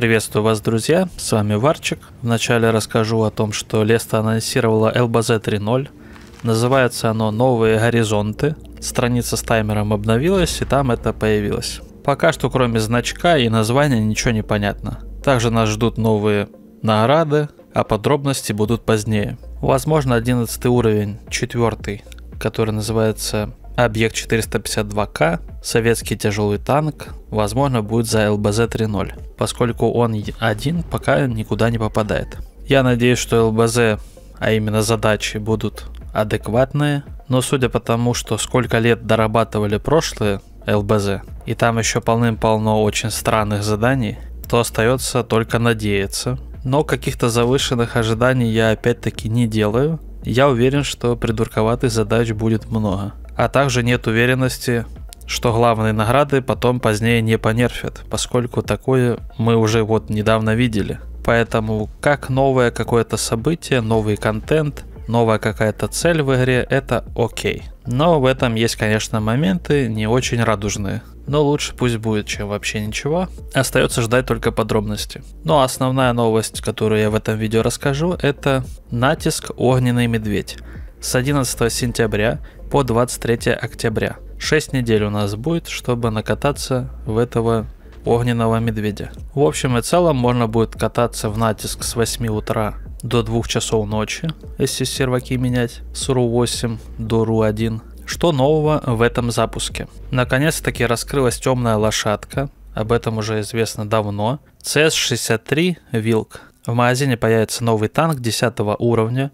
Приветствую вас, друзья, с вами Варчик. Вначале расскажу о том, что Леста анонсировала LBZ 3.0. Называется оно «Новые горизонты». Страница с таймером обновилась, и там это появилось. Пока что кроме значка и названия ничего не понятно. Также нас ждут новые награды, а подробности будут позднее. Возможно, 11 уровень, 4, который называется Объект 452К, советский тяжелый танк, возможно, будет за ЛБЗ-3.0, поскольку он один пока никуда не попадает. Я надеюсь, что ЛБЗ, а именно задачи, будут адекватные, но судя по тому, что сколько лет дорабатывали прошлые ЛБЗ, и там еще полным-полно очень странных заданий, то остается только надеяться. Но каких-то завышенных ожиданий я опять-таки не делаю. Я уверен, что придурковатых задач будет много. А также нет уверенности что главные награды потом позднее не понерфят, поскольку такое мы уже вот недавно видели. Поэтому как новое какое-то событие, новый контент, новая какая-то цель в игре, это окей. Но в этом есть, конечно, моменты не очень радужные. Но лучше пусть будет, чем вообще ничего. Остается ждать только подробности. Но ну, а основная новость, которую я в этом видео расскажу, это натиск «Огненный медведь» с 11 сентября по 23 октября. 6 недель у нас будет, чтобы накататься в этого огненного медведя. В общем и целом можно будет кататься в натиск с 8 утра до 2 часов ночи, если серваки менять, с RU8 до RU1. Что нового в этом запуске? Наконец-таки раскрылась темная лошадка, об этом уже известно давно, CS-63 Вилк. В магазине появится новый танк 10 уровня,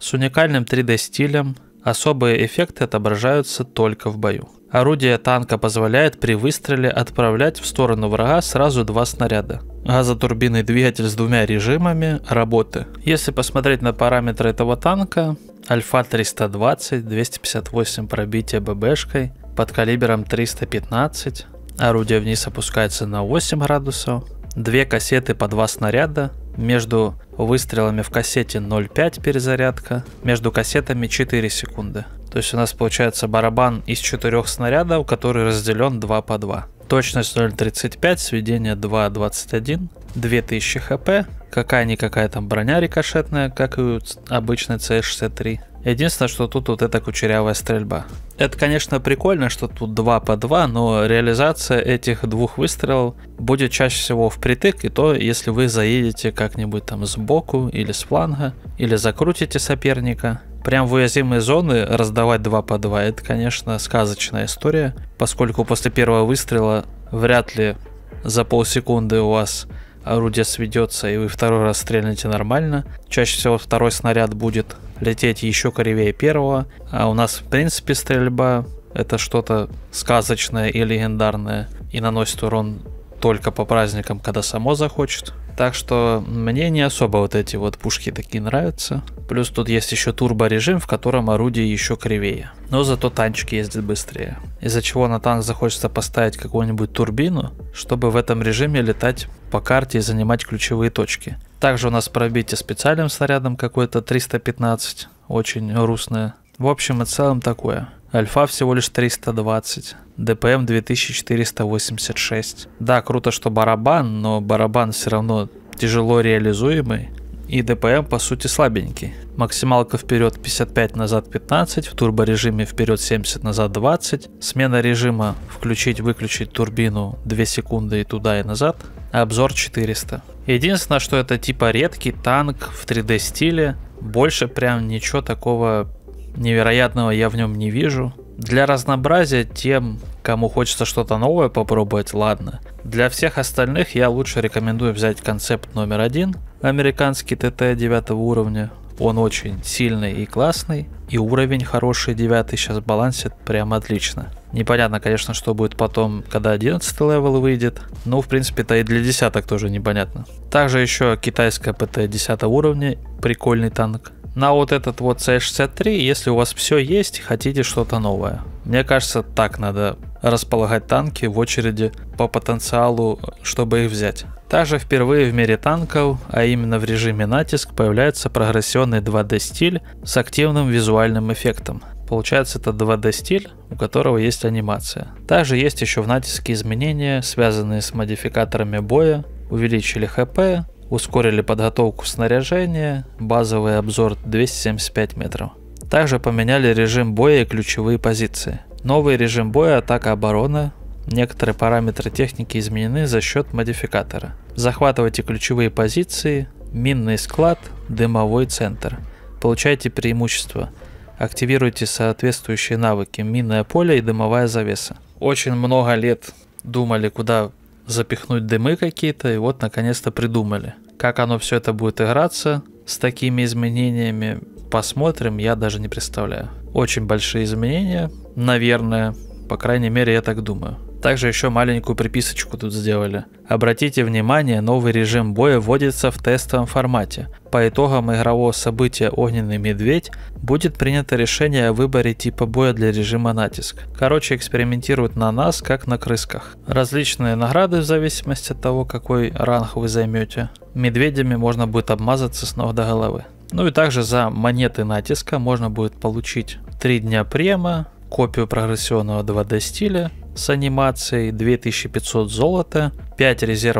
с уникальным 3D-стилем, особые эффекты отображаются только в бою. Орудие танка позволяет при выстреле отправлять в сторону врага сразу два снаряда. Газотурбинный двигатель с двумя режимами работы. Если посмотреть на параметры этого танка, Альфа 320, 258 пробития ББшкой, под калибром 315, орудие вниз опускается на 8 градусов, две кассеты по два снаряда, между выстрелами в кассете 0,5 перезарядка, между кассетами 4 секунды. То есть у нас получается барабан из 4 снарядов, который разделен 2 по 2. Точность 0.35, сведение 2.21, 2000 хп, какая-никакая там броня рикошетная, как и у обычной CS63. Единственное, что тут вот эта кучерявая стрельба. Это, конечно, прикольно, что тут 2 по 2, но реализация этих двух выстрелов будет чаще всего впритык, и то, если вы заедете как-нибудь там сбоку или с фланга, или закрутите соперника. Прям в уязвимые зоны раздавать 2 по 2, это, конечно, сказочная история, поскольку после первого выстрела вряд ли за полсекунды у вас орудие сведется и вы второй раз стрельнете нормально. Чаще всего второй снаряд будет лететь еще коревее первого. А у нас в принципе стрельба это что-то сказочное и легендарное и наносит урон только по праздникам, когда само захочет. Так что мне не особо вот эти вот пушки такие нравятся. Плюс тут есть еще турбо режим, в котором орудие еще кривее. Но зато танчики ездят быстрее. Из-за чего на танк захочется поставить какую-нибудь турбину, чтобы в этом режиме летать по карте и занимать ключевые точки. Также у нас пробитие специальным снарядом какой-то 315, очень русное. В общем и целом такое. Альфа всего лишь 320, ДПМ 2486. Да, круто, что барабан, но барабан все равно тяжело реализуемый. И ДПМ по сути слабенький. Максималка вперед 55, назад 15, в турборежиме вперед 70, назад 20. Смена режима включить-выключить турбину 2 секунды и туда и назад. Обзор 400. Единственное, что это типа редкий танк в 3D стиле. Больше прям ничего такого невероятного я в нем не вижу. Для разнообразия тем, кому хочется что-то новое попробовать, ладно. Для всех остальных я лучше рекомендую взять концепт номер один, американский ТТ 9 уровня. Он очень сильный и классный, и уровень хороший 9 сейчас балансит прям отлично. Непонятно, конечно, что будет потом, когда 11 левел выйдет. Но ну, в принципе-то и для десяток тоже непонятно. Также еще китайская ПТ 10 уровня, прикольный танк на вот этот вот C63, если у вас все есть и хотите что-то новое. Мне кажется, так надо располагать танки в очереди по потенциалу, чтобы их взять. Также впервые в мире танков, а именно в режиме натиск, появляется прогрессионный 2D стиль с активным визуальным эффектом. Получается это 2D стиль, у которого есть анимация. Также есть еще в натиске изменения, связанные с модификаторами боя, увеличили хп, ускорили подготовку снаряжения, базовый обзор 275 метров. Также поменяли режим боя и ключевые позиции. Новый режим боя, атака оборона, некоторые параметры техники изменены за счет модификатора. Захватывайте ключевые позиции, минный склад, дымовой центр. Получайте преимущество. Активируйте соответствующие навыки, минное поле и дымовая завеса. Очень много лет думали, куда запихнуть дымы какие-то, и вот наконец-то придумали. Как оно все это будет играться с такими изменениями, посмотрим, я даже не представляю. Очень большие изменения, наверное, по крайней мере, я так думаю. Также еще маленькую приписочку тут сделали. Обратите внимание, новый режим боя вводится в тестовом формате. По итогам игрового события «Огненный медведь» будет принято решение о выборе типа боя для режима «Натиск». Короче, экспериментируют на нас, как на крысках. Различные награды в зависимости от того, какой ранг вы займете. Медведями можно будет обмазаться с ног до головы. Ну и также за монеты натиска можно будет получить 3 дня према, копию прогрессионного 2D стиля с анимацией, 2500 золота, 5 резервов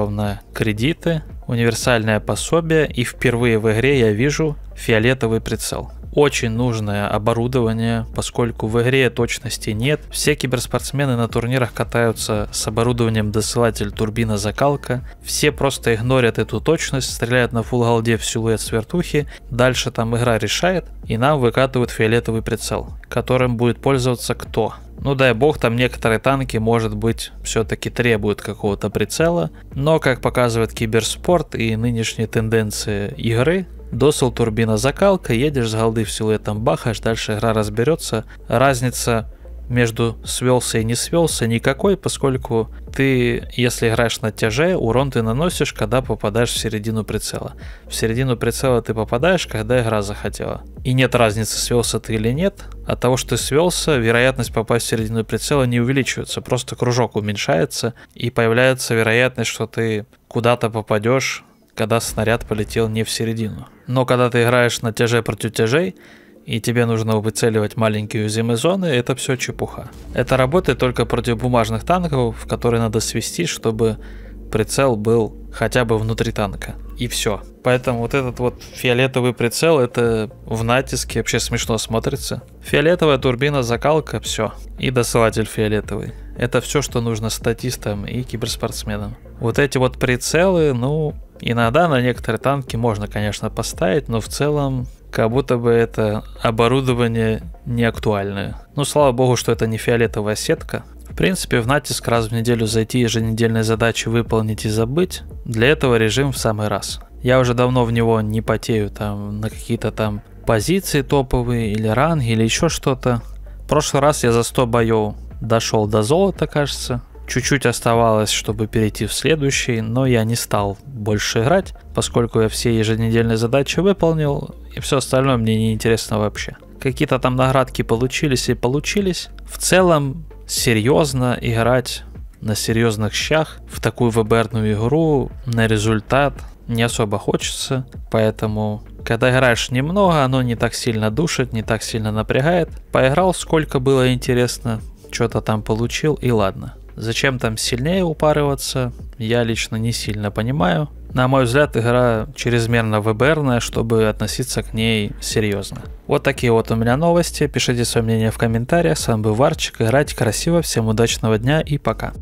кредиты, универсальное пособие и впервые в игре я вижу фиолетовый прицел очень нужное оборудование, поскольку в игре точности нет. Все киберспортсмены на турнирах катаются с оборудованием досылатель турбина закалка. Все просто игнорят эту точность, стреляют на фул голде в силуэт свертухи. Дальше там игра решает, и нам выкатывают фиолетовый прицел, которым будет пользоваться кто? Ну дай бог, там некоторые танки, может быть, все-таки требуют какого-то прицела. Но, как показывает киберспорт и нынешние тенденции игры, досол турбина, закалка, едешь с голды в силуэтом бахаешь, дальше игра разберется. Разница между свелся и не свелся никакой, поскольку ты, если играешь на тяже, урон ты наносишь, когда попадаешь в середину прицела. В середину прицела ты попадаешь, когда игра захотела. И нет разницы, свелся ты или нет. От того, что ты свелся, вероятность попасть в середину прицела не увеличивается, просто кружок уменьшается, и появляется вероятность, что ты куда-то попадешь когда снаряд полетел не в середину. Но когда ты играешь на тяже против тяжей, и тебе нужно выцеливать маленькие узимые зоны, это все чепуха. Это работает только против бумажных танков, в которые надо свести, чтобы прицел был хотя бы внутри танка. И все. Поэтому вот этот вот фиолетовый прицел, это в натиске вообще смешно смотрится. Фиолетовая турбина, закалка, все. И досылатель фиолетовый. Это все, что нужно статистам и киберспортсменам. Вот эти вот прицелы, ну, Иногда на некоторые танки можно, конечно, поставить, но в целом как будто бы это оборудование не актуальное. Ну, слава богу, что это не фиолетовая сетка. В принципе, в натиск раз в неделю зайти еженедельные задачи выполнить и забыть. Для этого режим в самый раз. Я уже давно в него не потею там на какие-то там позиции топовые или ранги или еще что-то. В прошлый раз я за 100 боев дошел до золота, кажется. Чуть-чуть оставалось, чтобы перейти в следующий, но я не стал больше играть, поскольку я все еженедельные задачи выполнил, и все остальное мне не интересно вообще. Какие-то там наградки получились и получились. В целом, серьезно играть на серьезных щах в такую веберную игру на результат не особо хочется, поэтому когда играешь немного, оно не так сильно душит, не так сильно напрягает. Поиграл сколько было интересно, что-то там получил и ладно. Зачем там сильнее упарываться, я лично не сильно понимаю. На мой взгляд, игра чрезмерно ВБРная, чтобы относиться к ней серьезно. Вот такие вот у меня новости. Пишите свое мнение в комментариях. С вами был Варчик. Играть красиво. Всем удачного дня и пока.